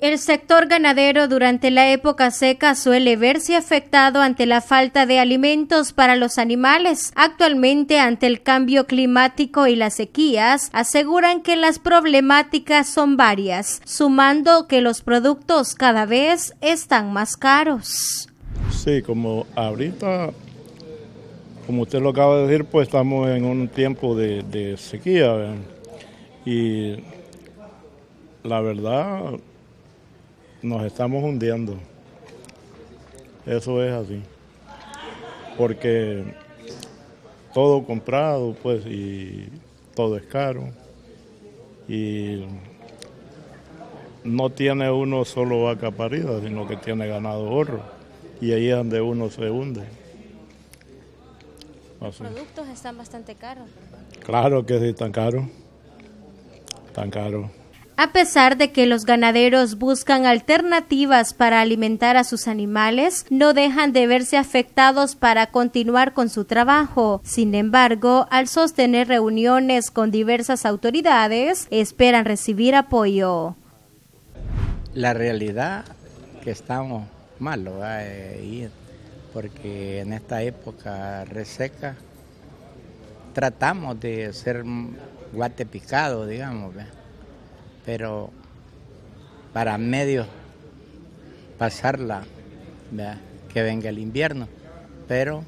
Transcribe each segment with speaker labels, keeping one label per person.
Speaker 1: El sector ganadero durante la época seca suele verse afectado ante la falta de alimentos para los animales. Actualmente, ante el cambio climático y las sequías, aseguran que las problemáticas son varias, sumando que los productos cada vez están más caros.
Speaker 2: Sí, como ahorita, como usted lo acaba de decir, pues estamos en un tiempo de, sequía. Y la verdad nos estamos hundiendo. Eso es así. Porque todo comprado, pues, y todo es caro. Y no tiene uno solo vaca parida, sino que tiene ganado gorro Y ahí es donde uno se hunde. Los
Speaker 1: productos están bastante caros.
Speaker 2: Claro que sí, están caros. Están caros.
Speaker 1: A pesar de que los ganaderos buscan alternativas para alimentar a sus animales, no dejan de verse afectados para continuar con su trabajo. Sin embargo, al sostener reuniones con diversas autoridades, esperan recibir apoyo.
Speaker 3: La realidad que estamos malos, porque en esta época reseca tratamos de ser guate picado, digamos pero para medio pasarla, que venga el invierno, pero...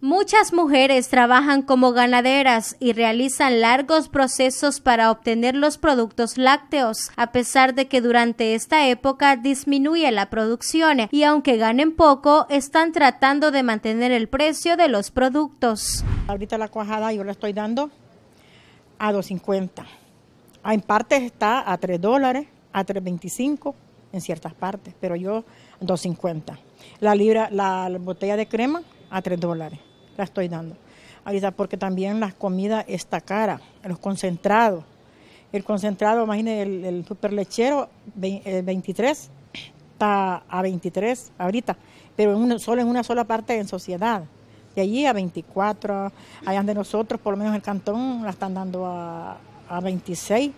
Speaker 1: Muchas mujeres trabajan como ganaderas y realizan largos procesos para obtener los productos lácteos, a pesar de que durante esta época disminuye la producción y aunque ganen poco, están tratando de mantener el precio de los productos. Ahorita la cuajada yo la estoy dando
Speaker 4: a 250 Ah, en partes está a 3 dólares, a 3.25 en ciertas partes, pero yo 2.50. La libra, la, botella de crema a 3 dólares, la estoy dando. Ahorita porque también la comida está cara, los concentrados. El concentrado, imagínense, el, el super lechero, 23, eh, está a 23 ahorita, pero solo en una sola parte en sociedad. De allí a 24, allá de nosotros, por
Speaker 1: lo menos el cantón, la están dando a, 26.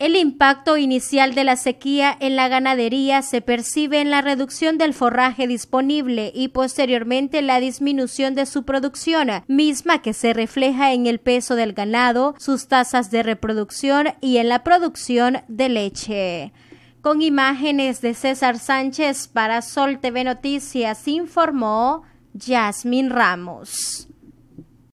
Speaker 1: El impacto inicial de la sequía en la ganadería se percibe en la reducción del forraje disponible y posteriormente la disminución de su producción, misma que se refleja en el peso del ganado, sus tasas de reproducción y en la producción de leche. Con imágenes de César Sánchez para Sol TV Noticias informó Yasmín Ramos.